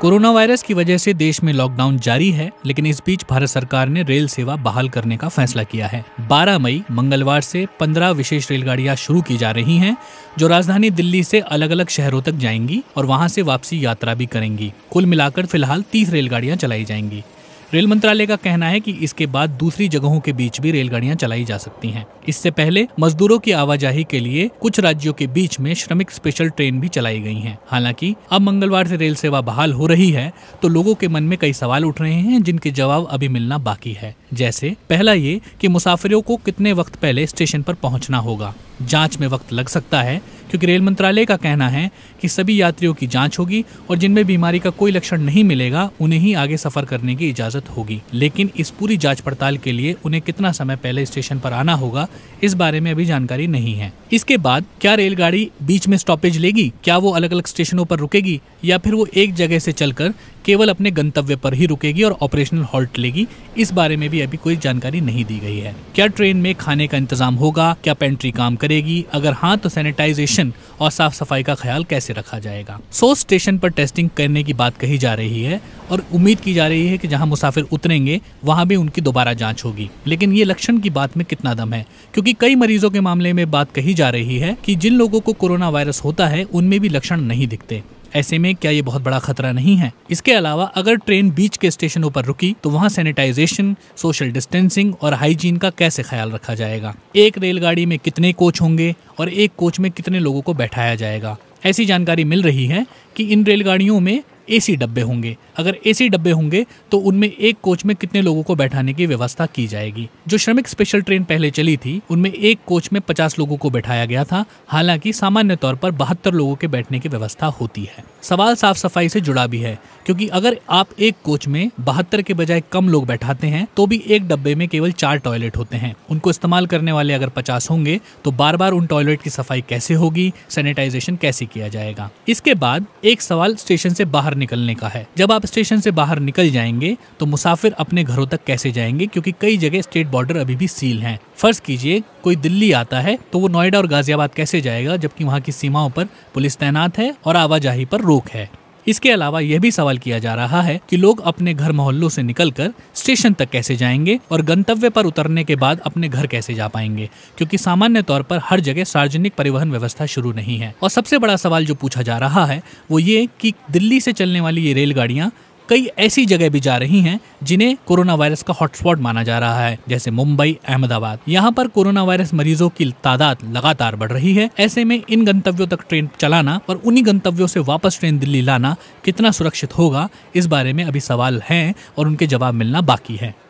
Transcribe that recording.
corona virus की वजह से देश में लॉकडाउन जारी है लेकिन इस बीच भारत सरकार ने रेल सेवा बहाल करने का फैसला किया है 12 मई मंगलवार से 15 विशेष रेलगाड़ियां शुरू की जा रही हैं जो राजधानी दिल्ली से अलग अलग शहरों तक जाएंगी और वहां से वापसी यात्रा भी करेंगी कुल मिलाकर फिलहाल 30 रेलगाड़ियां चलाई जाएंगी रेल मंत्रालय का कहना है कि इसके बाद दूसरी जगहों के बीच भी रेलगाड़ियां चलाई जा सकती हैं इससे पहले मजदूरों की आवाजाही के लिए कुछ राज्यों के बीच में श्रमिक स्पेशल ट्रेन भी चलाई गई हैं हालांकि अब मंगलवार से रेल सेवा बहाल हो रही है तो लोगों के मन में कई सवाल उठ रहे हैं जिनके जवाब अभी मिलना बाकी है जैसे पहला ये की मुसाफिरों को कितने वक्त पहले स्टेशन आरोप पहुँचना होगा जाँच में वक्त लग सकता है क्योंकि रेल मंत्रालय का कहना है कि सभी यात्रियों की जांच होगी और जिनमें बीमारी का कोई लक्षण नहीं मिलेगा उन्हें ही आगे सफर करने की इजाजत होगी लेकिन इस पूरी जाँच पड़ताल के लिए उन्हें कितना समय पहले स्टेशन पर आना होगा इस बारे में अभी जानकारी नहीं है इसके बाद क्या रेलगाड़ी बीच में स्टॉपेज लेगी क्या वो अलग अलग स्टेशनों पर रुकेगी या फिर वो एक जगह से चलकर केवल अपने गंतव्य पर ही रुकेगी और ऑपरेशनल हॉल्ट लेगी इस बारे में भी अभी कोई जानकारी नहीं दी गई है क्या ट्रेन में खाने का इंतजाम होगा क्या पेंट्री काम करेगी अगर हाँ तो सैनिटाइजेशन और साफ सफाई का ख्याल कैसे रखा जाएगा सौ स्टेशन पर टेस्टिंग करने की बात कही जा रही है और उम्मीद की जा रही है कि जहाँ मुसाफिर उतरेंगे वहाँ भी उनकी दोबारा जाँच होगी लेकिन ये लक्षण की बात में कितना दम है क्योंकि कई मरीजों के मामले में बात कही जा रही है कि जिन लोगों को कोरोना वायरस होता है उनमें भी लक्षण नहीं दिखते ऐसे में क्या ये बहुत बड़ा खतरा नहीं है इसके अलावा अगर ट्रेन बीच के स्टेशनों पर रुकी तो वहाँ सैनिटाइजेशन सोशल डिस्टेंसिंग और हाइजीन का कैसे ख्याल रखा जाएगा एक रेलगाड़ी में कितने कोच होंगे और एक कोच में कितने लोगों को बैठाया जाएगा ऐसी जानकारी मिल रही है कि इन रेलगाड़ियों में एसी डब्बे होंगे अगर एसी डब्बे होंगे तो उनमें एक कोच में कितने लोगों को बैठाने की व्यवस्था की जाएगी जो श्रमिक स्पेशल ट्रेन पहले चली थी उनमें एक कोच में पचास लोगों को बैठाया गया था हालांकि सामान्य तौर पर बहत्तर लोगों के बैठने की व्यवस्था होती है सवाल साफ सफाई से जुड़ा भी है क्योंकि अगर आप एक कोच में बहत्तर के बजाय कम लोग बैठाते हैं तो भी एक डब्बे में केवल चार टॉयलेट होते हैं उनको इस्तेमाल करने वाले अगर पचास होंगे तो बार बार उन टॉयलेट की सफाई कैसे होगी सैनिटाइजेशन कैसे किया जाएगा इसके बाद एक सवाल स्टेशन से बाहर निकलने का है जब आप स्टेशन से बाहर निकल जाएंगे तो मुसाफिर अपने घरों तक कैसे जाएंगे क्योंकि कई जगह स्टेट बॉर्डर अभी भी सील है फर्ज कीजिए कोई दिल्ली आता है तो वो नोएडा और गाजियाबाद कैसे जाएगा जबकि वहाँ की सीमाओं पर पुलिस तैनात है और आवाजाही पर रोक है इसके अलावा यह भी सवाल किया जा रहा है कि लोग अपने घर मोहल्लों से निकलकर स्टेशन तक कैसे जाएंगे और गंतव्य पर उतरने के बाद अपने घर कैसे जा पाएंगे क्योंकि सामान्य तौर पर हर जगह सार्वजनिक परिवहन व्यवस्था शुरू नहीं है और सबसे बड़ा सवाल जो पूछा जा रहा है वो ये कि दिल्ली से चलने वाली ये रेलगाड़ियाँ कई ऐसी जगह भी जा रही हैं जिन्हें कोरोना वायरस का हॉटस्पॉट माना जा रहा है जैसे मुंबई अहमदाबाद यहाँ पर कोरोना वायरस मरीजों की तादाद लगातार बढ़ रही है ऐसे में इन गंतव्यों तक ट्रेन चलाना और उन्हीं गंतव्यों से वापस ट्रेन दिल्ली लाना कितना सुरक्षित होगा इस बारे में अभी सवाल हैं और उनके जवाब मिलना बाकी है